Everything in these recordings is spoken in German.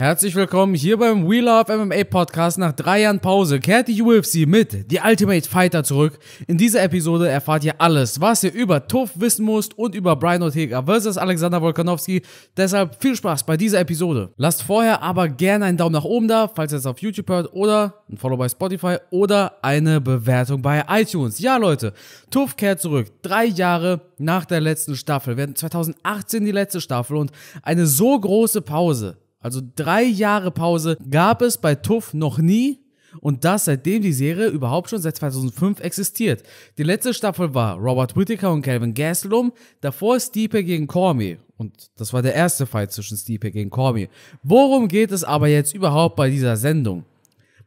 Herzlich willkommen hier beim We Love MMA Podcast. Nach drei Jahren Pause kehrt die UFC mit The Ultimate Fighter zurück. In dieser Episode erfahrt ihr alles, was ihr über Tuff wissen müsst und über Brian Ortega versus Alexander Volkanovski. Deshalb viel Spaß bei dieser Episode. Lasst vorher aber gerne einen Daumen nach oben da, falls ihr es auf YouTube hört oder ein Follow bei Spotify oder eine Bewertung bei iTunes. Ja, Leute, Tuff kehrt zurück. Drei Jahre nach der letzten Staffel. Wir hatten 2018 die letzte Staffel und eine so große Pause also drei Jahre Pause gab es bei Tuff noch nie und das seitdem die Serie überhaupt schon seit 2005 existiert. Die letzte Staffel war Robert Whittaker und Calvin Gastelum, davor Stipe gegen Cormier. Und das war der erste Fight zwischen Stipe gegen Cormier. Worum geht es aber jetzt überhaupt bei dieser Sendung?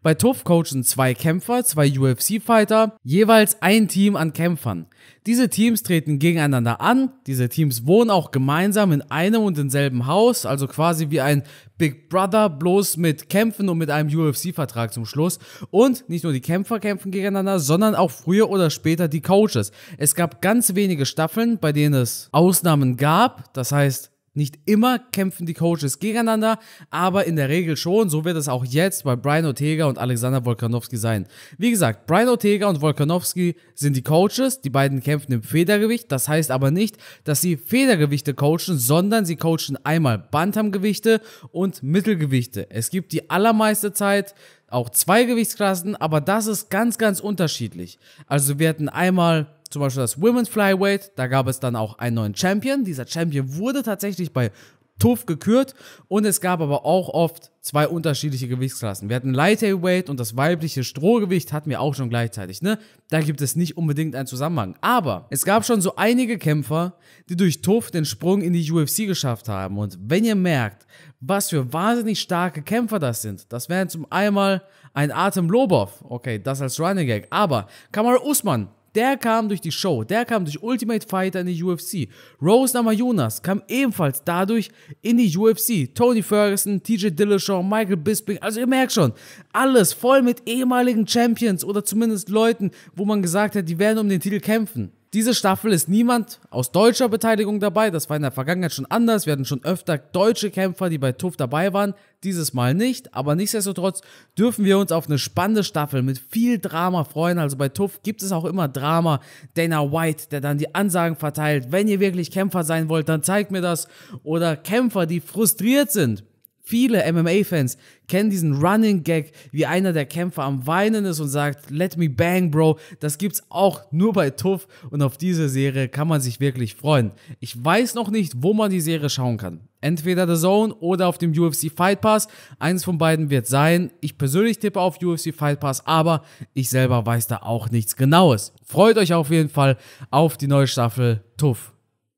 Bei TUF coachen zwei Kämpfer, zwei UFC-Fighter, jeweils ein Team an Kämpfern. Diese Teams treten gegeneinander an, diese Teams wohnen auch gemeinsam in einem und denselben Haus, also quasi wie ein Big Brother, bloß mit Kämpfen und mit einem UFC-Vertrag zum Schluss. Und nicht nur die Kämpfer kämpfen gegeneinander, sondern auch früher oder später die Coaches. Es gab ganz wenige Staffeln, bei denen es Ausnahmen gab, das heißt, nicht immer kämpfen die Coaches gegeneinander, aber in der Regel schon. So wird es auch jetzt bei Brian Ortega und Alexander Wolkanowski sein. Wie gesagt, Brian Ortega und Wolkanowski sind die Coaches. Die beiden kämpfen im Federgewicht. Das heißt aber nicht, dass sie Federgewichte coachen, sondern sie coachen einmal Bantamgewichte und Mittelgewichte. Es gibt die allermeiste Zeit auch zwei Gewichtsklassen, aber das ist ganz, ganz unterschiedlich. Also wir hatten einmal zum Beispiel das Women's Flyweight, da gab es dann auch einen neuen Champion. Dieser Champion wurde tatsächlich bei TUF gekürt und es gab aber auch oft zwei unterschiedliche Gewichtsklassen. Wir hatten Light Heavyweight und das weibliche Strohgewicht hatten wir auch schon gleichzeitig, ne? Da gibt es nicht unbedingt einen Zusammenhang. Aber es gab schon so einige Kämpfer, die durch TUF den Sprung in die UFC geschafft haben. Und wenn ihr merkt, was für wahnsinnig starke Kämpfer das sind, das wären zum einmal ein Artem Lobov, okay, das als Running Gag, aber Kamal Usman der kam durch die Show, der kam durch Ultimate Fighter in die UFC. Rose Namajunas kam ebenfalls dadurch in die UFC. Tony Ferguson, TJ Dillashaw, Michael Bisping, also ihr merkt schon, alles voll mit ehemaligen Champions oder zumindest Leuten, wo man gesagt hat, die werden um den Titel kämpfen. Diese Staffel ist niemand aus deutscher Beteiligung dabei. Das war in der Vergangenheit schon anders. Wir hatten schon öfter deutsche Kämpfer, die bei TUF dabei waren. Dieses Mal nicht. Aber nichtsdestotrotz dürfen wir uns auf eine spannende Staffel mit viel Drama freuen. Also bei TUF gibt es auch immer Drama. Dana White, der dann die Ansagen verteilt. Wenn ihr wirklich Kämpfer sein wollt, dann zeigt mir das. Oder Kämpfer, die frustriert sind Viele MMA-Fans kennen diesen Running Gag, wie einer der Kämpfer am Weinen ist und sagt, let me bang, Bro. Das gibt's auch nur bei Tuff und auf diese Serie kann man sich wirklich freuen. Ich weiß noch nicht, wo man die Serie schauen kann. Entweder The Zone oder auf dem UFC Fight Pass. Eins von beiden wird sein. Ich persönlich tippe auf UFC Fight Pass, aber ich selber weiß da auch nichts Genaues. Freut euch auf jeden Fall auf die neue Staffel Tuff.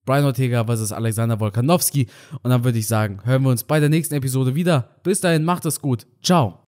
Brian Ortega versus Alexander Wolkanowski. Und dann würde ich sagen, hören wir uns bei der nächsten Episode wieder. Bis dahin, macht es gut. Ciao.